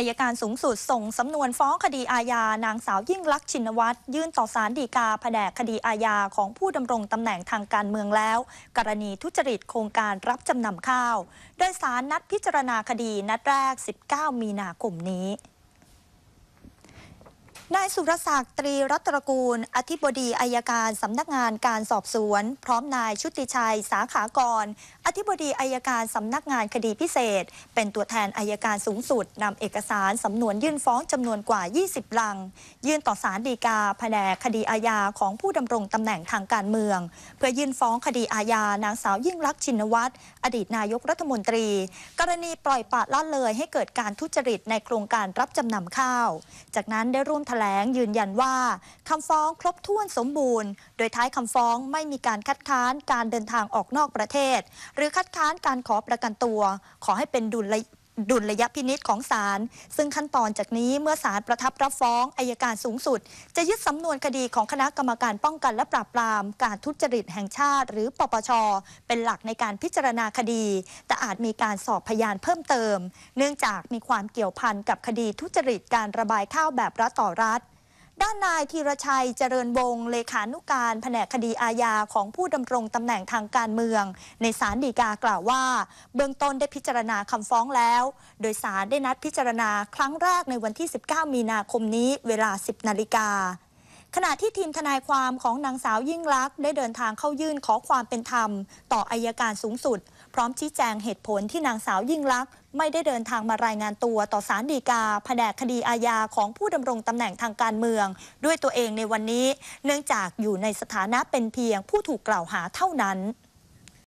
อายการสูงสุดส่งสำนวนฟ้องคดีอาญานางสาวยิ่งลักษณ์ชินวัตรยื่นต่อศาลฎีกาแผนกคดีอาญาของผู้ดำรงตำแหน่งทางการเมืองแล้ว กรณีทุจริตโครงการรับจำนำข้าวโดยศาลนัดพิจารณาคดีนัดแรก 19 มีนาคมนี้ายสุรศักดิ์ตรีรัตรกูล อธิบดีอายการสำนักงานการสอบสวน พร้อมนายชุติชัยสาขากร อธิบดีอายการสำนักงานคดีพิเศษ เป็นตัวแทนอายการสูงสุดนำเอกสารสำนวนยื่นฟ้องจำนวนกว่า 20 ลัง ยื่นต่อศาลฎีกา แผนกคดีอาญาของผู้ดำรงตำแหน่งทางการเมือง เพื่อยื่นฟ้องคดีอาญานางสาวยิ่งลักษณ์ชินวัตรอดีตนายกรัฐมนตรี กรณีปล่อยปละละเลยให้เกิดการทุจริตในโครงการรับจำนำข้าว จากนั้นได้ร่วมแถลงงยืนยันว่าคำฟ้องครบถ้วนสมบูรณ์โดยท้ายคำฟ้องไม่มีการคัดค้านการเดินทางออกนอกประเทศ หรือคัดค้านการขอประกันตัว ขอให้เป็นดุลดุลยพินิษของศาลซึ่งขั้นตอนจากนี้เมื่อศาลประทับรับฟ้องอายการสูงสุด จะยึดสำนวนคดีของคณะกรรมการป้องกันและปราบปราม การทุจริตแห่งชาติหรือปปชเป็นหลักในการพิจารณาคดี แต่อาจมีการสอบพยานเพิ่มเติม เนื่องจากมีความเกี่ยวพันกับคดีทุจริตการระบายข้าวแบบรัฐต่อรัฐด้านนายธีรชัยเจริญวงศ์เลขานุการแผนกคดีอาญาของผู้ดำรงตำแหน่งทางการเมือง ในศาลฎีกากล่าวว่า เบื้องต้นได้พิจารณาคำฟ้องแล้ว โดยศาลได้นัดพิจารณาครั้งแรกในวันที่ 19 มีนาคมนี้เวลา 10นาฬิกาขณะที่ทีมทนายความของนางสาวยิ่งลักษณ์ได้เดินทางเข้ายื่นขอความเป็นธรรม ต่ออายการสูงสุดร้อมชี้แจงเหตุผลที่นางสาวยิ่งลักษณ์ไม่ได้เดินทางมารายงานตัวต่อสารดีกาแผนกคดีอาญาของผู้ดำรงตำแหน่งทางการเมือง ด้วยตัวเองในวันนี้ เนื่องจากอยู่ในสถานะเป็นเพียงผู้ถูกกล่าวหาเท่านั้น